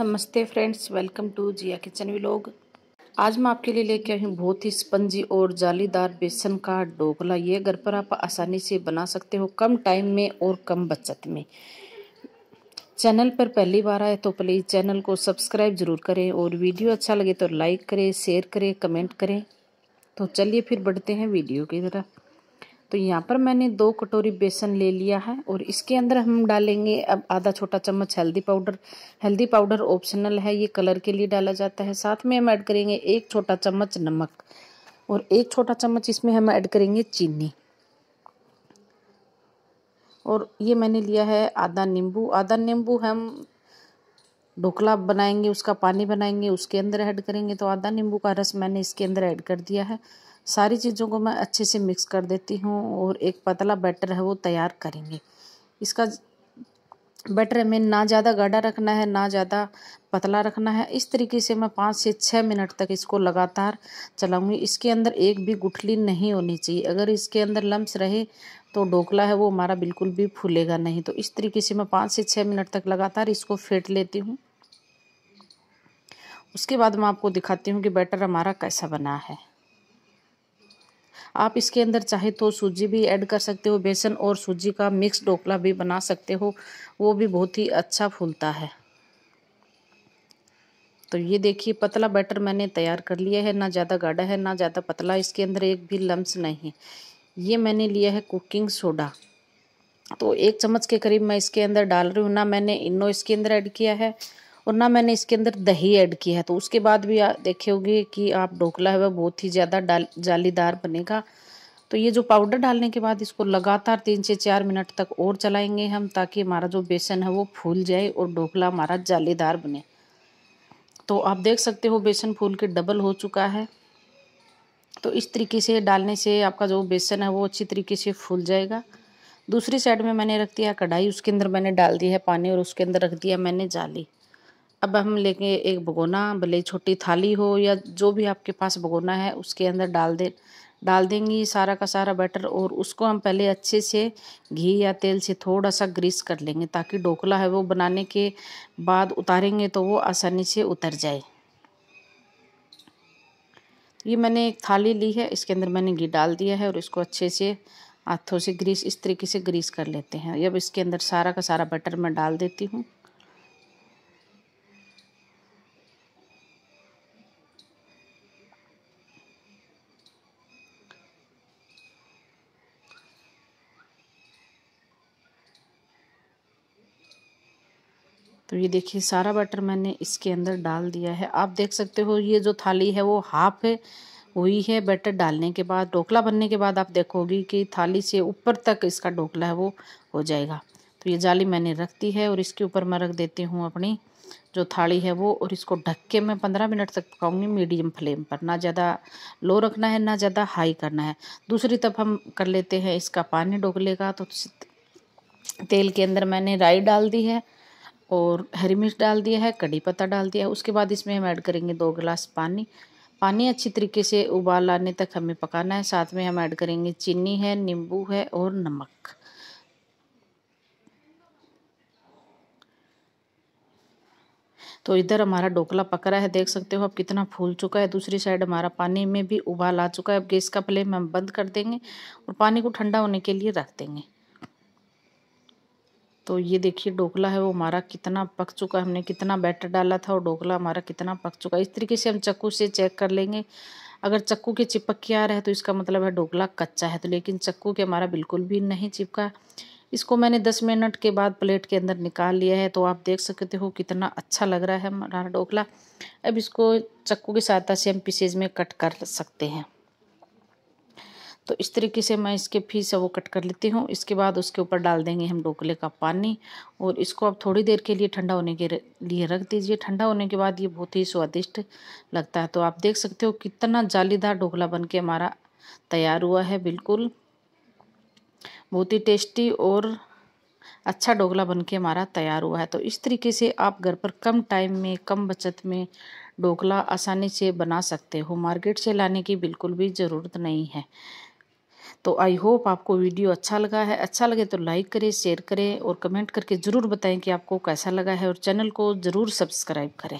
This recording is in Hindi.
नमस्ते friends welcome to Jiya kitchen vlog आज मैं आपके लिए लेके आई हूँ बहुत ही स्पंजी और जालीदार बेसन का डोकला ये घर पर आप आसानी से बना सकते हो कम टाइम में और कम बचत में चैनल पर पहली बार आए तो प्लीज़ चैनल को सब्सक्राइब ज़रूर करें और वीडियो अच्छा लगे तो लाइक करें शेयर करें कमेंट करें तो चलिए फिर बढ़ते हैं वीडियो की तरफ तो यहाँ पर मैंने दो कटोरी बेसन ले लिया है और इसके अंदर हम डालेंगे अब आधा छोटा चम्मच हल्दी पाउडर हल्दी पाउडर ऑप्शनल है ये कलर के लिए डाला जाता है साथ में हम ऐड करेंगे एक छोटा चम्मच नमक और एक छोटा चम्मच इसमें हम ऐड करेंगे चीनी और ये मैंने लिया है आधा नींबू आधा नींबू हम ढोकला बनाएंगे उसका पानी बनाएंगे उसके अंदर ऐड करेंगे तो आधा नींबू का रस मैंने इसके अंदर ऐड कर दिया है सारी चीज़ों को मैं अच्छे से मिक्स कर देती हूँ और एक पतला बैटर है वो तैयार करेंगे इसका बैटर में ना ज़्यादा गाढ़ा रखना है ना ज़्यादा पतला रखना है इस तरीके से मैं पाँच से छः मिनट तक इसको लगातार चलाऊंगी इसके अंदर एक भी गुठली नहीं होनी चाहिए अगर इसके अंदर लम्ब रहे तो ढोकला है वो हमारा बिल्कुल भी फूलेगा नहीं तो इस तरीके से मैं पाँच से छः मिनट तक लगातार इसको फेंट लेती हूँ उसके बाद मैं आपको दिखाती हूँ कि बैटर हमारा कैसा बना है आप इसके अंदर चाहे तो सूजी भी ऐड कर सकते हो बेसन और सूजी का मिक्स ढोकला भी बना सकते हो वो भी बहुत ही अच्छा फूलता है तो ये देखिए पतला बैटर मैंने तैयार कर लिया है ना ज़्यादा गाढ़ा है ना ज़्यादा पतला इसके अंदर एक भी लम्स नहीं है ये मैंने लिया है कुकिंग सोडा तो एक चम्मच के करीब मैं इसके अंदर डाल रही हूँ ना मैंने इनो इसके अंदर ऐड किया है और ना मैंने इसके अंदर दही ऐड किया है तो उसके बाद भी देखे होगी कि आप ढोकला है वह बहुत ही ज़्यादा डाल जालीदार बनेगा तो ये जो पाउडर डालने के बाद इसको लगातार तीन से चार मिनट तक और चलाएंगे हम ताकि हमारा जो बेसन है वो फूल जाए और ढोकला हमारा जालीदार बने तो आप देख सकते हो बेसन फूल के डबल हो चुका है तो इस तरीके से डालने से आपका जो बेसन है वो अच्छी तरीके से फूल जाएगा दूसरी साइड में मैंने रख दिया कढ़ाई उसके अंदर मैंने डाल दी है पानी और उसके अंदर रख दिया मैंने जाली अब हम लेंगे एक भगोना भले छोटी थाली हो या जो भी आपके पास भगोना है उसके अंदर डाल दे डाल देंगी सारा का सारा बैटर और उसको हम पहले अच्छे से घी या तेल से थोड़ा सा ग्रीस कर लेंगे ताकि ढोकला है वो बनाने के बाद उतारेंगे तो वो आसानी से उतर जाए ये मैंने एक थाली ली है इसके अंदर मैंने घी डाल दिया है और इसको अच्छे से हाथों से ग्रीस इस तरीके से ग्रीस कर लेते हैं अब इसके अंदर सारा का सारा बटर मैं डाल देती हूँ तो ये देखिए सारा बटर मैंने इसके अंदर डाल दिया है आप देख सकते हो ये जो थाली है वो हाफ है हुई है बैटर डालने के बाद ढोकला बनने के बाद आप देखोगे कि थाली से ऊपर तक इसका ढोकला है वो हो जाएगा तो ये जाली मैंने रख दी है और इसके ऊपर मैं रख देती हूँ अपनी जो थाली है वो और इसको ढक के मैं पंद्रह मिनट तक पकाऊंगी मीडियम फ्लेम पर ना ज़्यादा लो रखना है ना ज़्यादा हाई करना है दूसरी तरफ हम कर लेते हैं इसका पानी ढोकले का तो तेल के अंदर मैंने राई डाल दी है और हरी मिर्च डाल दिया है कड़ी पत्ता डाल दिया है उसके बाद इसमें हम ऐड करेंगे दो गिलास पानी पानी अच्छी तरीके से उबाल आने तक हमें पकाना है साथ में हम ऐड करेंगे चीनी है नींबू है और नमक तो इधर हमारा ढोकला पक रहा है देख सकते हो अब कितना फूल चुका है दूसरी साइड हमारा पानी में भी उबाल आ चुका है अब गैस का फ्लेम हम बंद कर देंगे और पानी को ठंडा होने के लिए रख देंगे तो ये देखिए ढोकला है वो हमारा कितना पक चुका है हमने कितना बैटर डाला था और ढोकला हमारा कितना पक चुका है इस तरीके से हम चक्कू से चेक कर लेंगे अगर चक्कू के चिपक के आ रहा है तो इसका मतलब है ढोकला कच्चा है तो लेकिन चक्कू के हमारा बिल्कुल भी नहीं चिपका इसको मैंने दस मिनट के बाद प्लेट के अंदर निकाल लिया है तो आप देख सकते हो कितना अच्छा लग रहा है हमारा ढोकला अब इसको चक्कू की सहायता से हम पीसेज में कट कर सकते हैं तो इस तरीके से मैं इसके फीस वो कट कर लेती हूँ इसके बाद उसके ऊपर डाल देंगे हम ढोकले का पानी और इसको आप थोड़ी देर के लिए ठंडा होने के लिए रख दीजिए ठंडा होने के बाद ये बहुत ही स्वादिष्ट लगता है तो आप देख सकते हो कितना जालीदार ढोकला बन के हमारा तैयार हुआ है बिल्कुल बहुत ही टेस्टी और अच्छा ढोकला बन के हमारा तैयार हुआ है तो इस तरीके से आप घर पर कम टाइम में कम बचत में ढोकला आसानी से बना सकते हो मार्केट से लाने की बिल्कुल भी ज़रूरत नहीं है तो आई होप आपको वीडियो अच्छा लगा है अच्छा लगे तो लाइक करें शेयर करें और कमेंट करके ज़रूर बताएं कि आपको कैसा लगा है और चैनल को ज़रूर सब्सक्राइब करें